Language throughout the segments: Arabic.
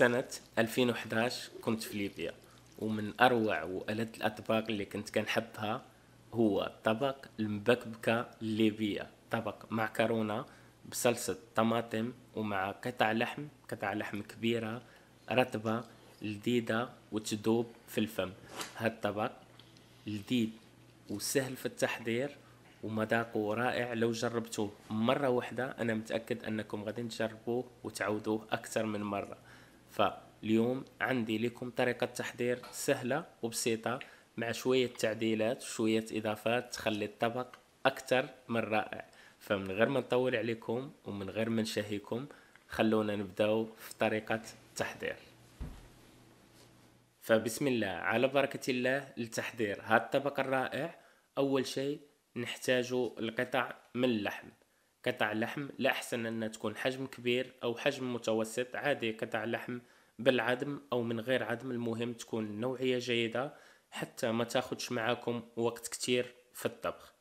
سنة 2011 كنت في ليبيا ومن أروع وألد الأطباق اللي كنت كنحبها هو طبق المبكبكة الليبية طبق معكرونة بصلصة طماطم ومع قطع لحم قطع لحم كبيرة رطبة لذيذة وتدوب في الفم هاد الطبق لذيذ وسهل في التحضير ومذاقه رائع لو جربتوه مرة واحدة أنا متأكد أنكم غادي تجربوه وتعودوه أكثر من مرة فاليوم عندي لكم طريقة تحضير سهلة وبسيطة مع شوية تعديلات وشوية إضافات تخلي الطبق أكثر من رائع فمن غير ما نطول عليكم ومن غير ما نشهيكم خلونا نبداو في طريقة التحضير فبسم الله على بركة الله لتحضير هذا الطبق الرائع أول شيء نحتاج القطع من اللحم قطع لحم لأحسن أن تكون حجم كبير أو حجم متوسط عادي قطع لحم بالعدم أو من غير عدم المهم تكون نوعية جيدة حتى ما تاخدش معاكم وقت كتير في الطبخ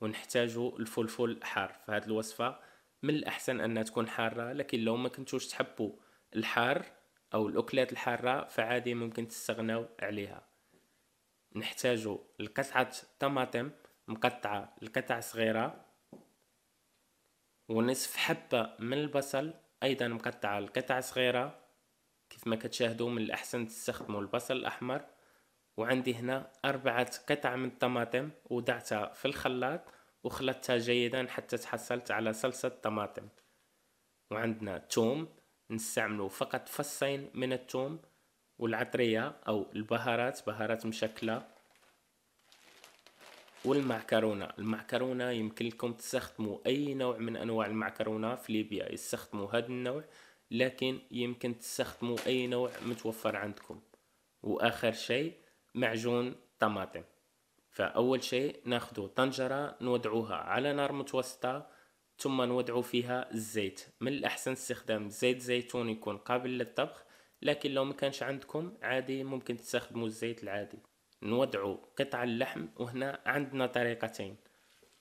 ونحتاج الفلفل الحار في هذه الوصفة من الأحسن أنها تكون حارة لكن لو ما كنتوش تحبوا الحار أو الأكلات الحارة فعادي ممكن تستغناو عليها نحتاج لقطعة طماطم مقطعة لقطع صغيرة ونصف حبة من البصل أيضا مقطعة لقطع صغيرة كيف ما كتشاهدوا من الأحسن تستخدموا البصل الأحمر وعندي هنا أربعة قطع من الطماطم وضعتها في الخلاط وخلطتها جيدا حتى تحصلت على صلصة طماطم وعندنا توم نستعملو فقط فصين من التوم والعطرية أو البهارات بهارات مشكلة والمعكرونه المعكرونه يمكن لكم تستخدموا اي نوع من انواع المعكرونه في ليبيا يستخدموا هذا النوع لكن يمكن تستخدموا اي نوع متوفر عندكم واخر شيء معجون طماطم فاول شيء ناخذ طنجره نوضعوها على نار متوسطه ثم نوضع فيها الزيت من الأحسن استخدام زيت زيتون يكون قابل للطبخ لكن لو ما كانش عندكم عادي ممكن تستخدموا الزيت العادي نوضعو قطع اللحم وهنا عندنا طريقتين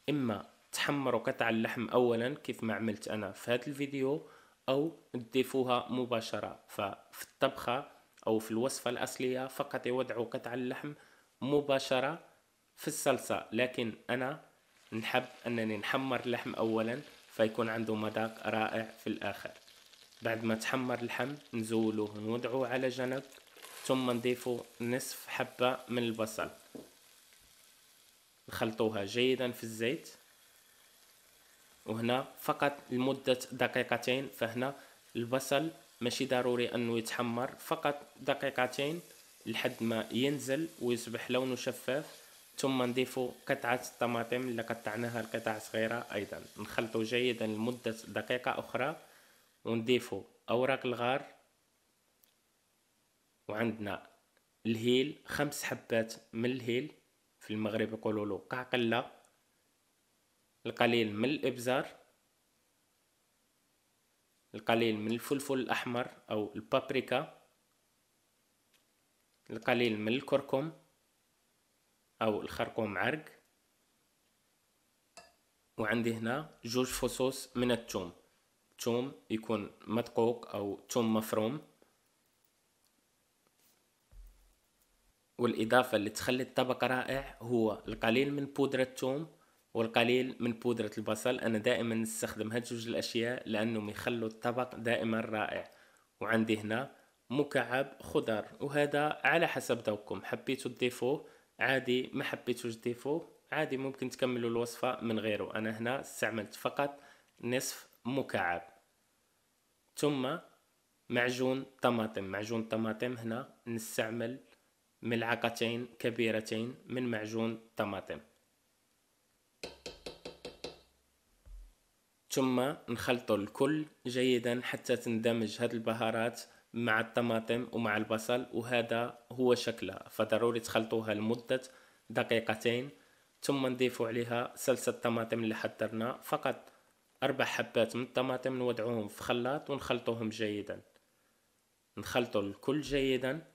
اما تحمروا قطع اللحم اولا كيف ما عملت انا في هذا الفيديو او تضيفوها مباشره ففي الطبخه او في الوصفه الاصليه فقط يوضعوا قطع اللحم مباشره في الصلصه لكن انا نحب انني نحمر اللحم اولا فيكون عنده مذاق رائع في الاخر بعد ما تحمر اللحم نزولوه نوضعوه على جنب ثم نضيفوا نصف حبة من البصل نخلطوها جيدا في الزيت وهنا فقط لمدة دقيقتين فهنا البصل ماشي ضروري انه يتحمر فقط دقيقتين لحد ما ينزل ويصبح لونه شفاف ثم نضيفوا قطعة الطماطم اللي قطعناها لقطع صغيرة ايضا نخلطو جيدا لمدة دقيقة اخرى ونضيفوا اوراق الغار وعندنا الهيل خمس حبات من الهيل في المغرب يقولوا له قعقلة القليل من الإبزار القليل من الفلفل الأحمر أو البابريكا القليل من الكركم أو الخرقوم عرق وعندي هنا جوج فصوص من الثوم الثوم يكون مدقوق أو ثوم مفروم والإضافة اللي تخلي الطبق رائع هو القليل من بودرة الثوم والقليل من بودرة البصل أنا دائما نستخدم هالجوج الأشياء لأنهم يخلوا الطبق دائما رائع وعندي هنا مكعب خضر وهذا على حسب ذوقكم حبيتوا تضيفوه عادي ما حبيتوش تضيفوه عادي ممكن تكملوا الوصفة من غيره أنا هنا استعملت فقط نصف مكعب ثم معجون طماطم معجون طماطم هنا نستعمل ملعقتين كبيرتين من معجون طماطم ثم نخلط الكل جيدا حتى تندمج هذه البهارات مع الطماطم ومع البصل وهذا هو شكلها فضروري تخلطوها لمدة دقيقتين ثم نضيف عليها صلصة الطماطم اللي حضرنا فقط أربع حبات من الطماطم نوضعوهم في خلاط ونخلطوهم جيدا نخلطو الكل جيدا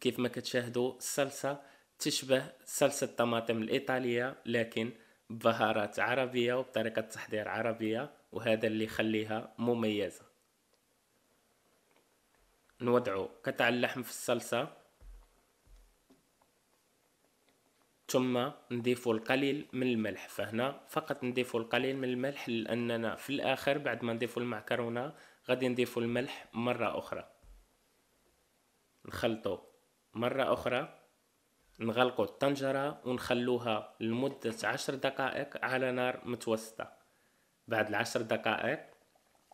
كيف ما كتشاهدوا الصلصه تشبه صلصه الطماطم الايطاليه لكن بهارات عربيه وبطريقه تحضير عربيه وهذا اللي يخليها مميزه نوضع قطع اللحم في الصلصه ثم نضيف القليل من الملح فهنا فقط نضيف القليل من الملح لاننا في الاخر بعد ما نضيف المعكرونه غادي نضيف الملح مره اخرى نخلطه مرة أخرى نغلقوا الطنجرة ونخلوها لمدة عشر دقائق على نار متوسطة بعد العشر دقائق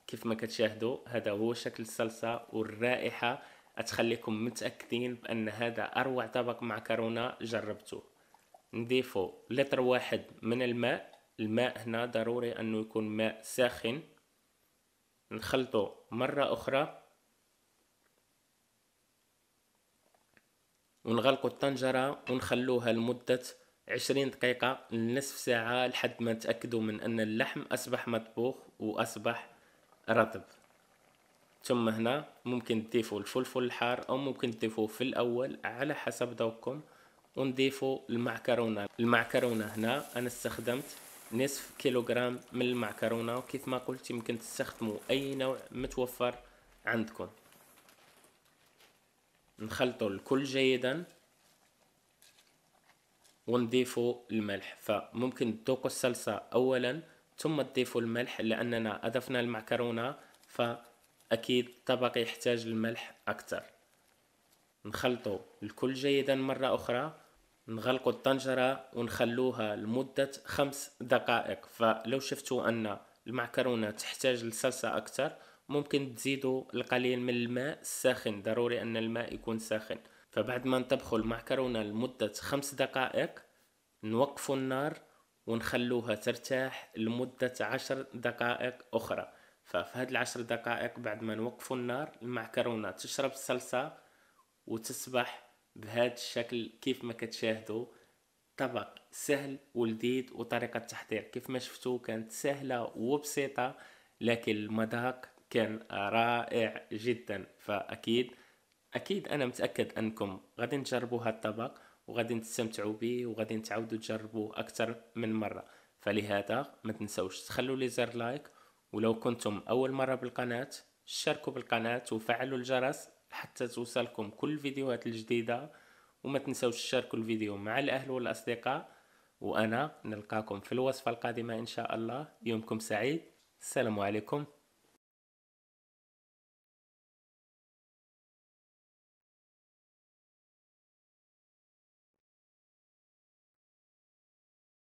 كيف ما كتشاهدوا هذا هو شكل الصلصة والرائحة أتخليكم متأكدين بأن هذا أروع طبق معكرونة جربته نضيفه لتر واحد من الماء الماء هنا ضروري أنه يكون ماء ساخن نخلطه مرة أخرى ونغلقوا الطنجره ونخلوها لمده عشرين دقيقة لنصف ساعة لحد ما نتأكدوا من أن اللحم أصبح مطبوخ وأصبح رطب ثم هنا ممكن تضيفوا الفلفل الحار أو ممكن تضيفوه في الأول على حسب ذوقكم ونضيفوا المعكرونة المعكرونة هنا أنا استخدمت نصف كيلوغرام من المعكرونة وكيف ما قلت يمكن تستخدموا أي نوع متوفر عندكم نخلطه الكل جيدا ونضيفوا الملح فممكن تذوقوا الصلصة أولا ثم تضيفوا الملح لأننا أضفنا المعكرونة فأكيد الطبق يحتاج الملح أكثر نخلطو الكل جيدا مرة أخرى نغلقو الطنجرة ونخلوها لمدة خمس دقائق فلو شفتوا أن المعكرونة تحتاج لصلصة أكثر ممكن تزيدوا القليل من الماء الساخن ضروري أن الماء يكون ساخن فبعد ما نطبخوا المعكرونة لمدة خمس دقائق نوقفوا النار ونخلوها ترتاح لمدة عشر دقائق أخرى ففي هاد العشر دقائق بعد ما نوقفوا النار المعكرونة تشرب الصلصة وتصبح بهذا الشكل كيف ما كتشاهدوا طبق سهل ولذيذ وطريقة التحضير كيف ما شفتوا كانت سهلة وبسيطة لكن المذاق كان رائع جدا فأكيد أكيد أنا متأكد أنكم غادي تجربوا هذا الطبق وغادي تستمتعوا به وغادي تعاودوا تجربوه أكثر من مرة فلهذا ما تنسوش تخلوا لي زر لايك ولو كنتم أول مرة بالقناة شاركوا بالقناة وفعلوا الجرس حتى توصلكم كل الفيديوهات الجديدة وما تنسوش تشاركوا الفيديو مع الأهل والأصدقاء وأنا نلقاكم في الوصفة القادمة إن شاء الله يومكم سعيد السلام عليكم